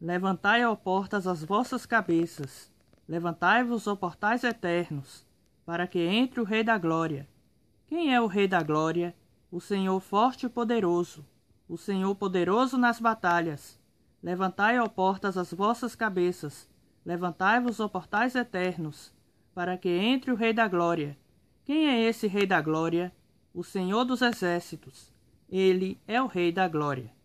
Levantai, ó portas, as vossas cabeças, levantai-vos, ó portais eternos, para que entre o Rei da Glória. Quem é o Rei da Glória? O Senhor forte e poderoso, o Senhor poderoso nas batalhas. Levantai, ó portas, as vossas cabeças, levantai-vos, ó portais eternos, para que entre o Rei da Glória. Quem é esse Rei da Glória? O Senhor dos Exércitos. Ele é o Rei da Glória.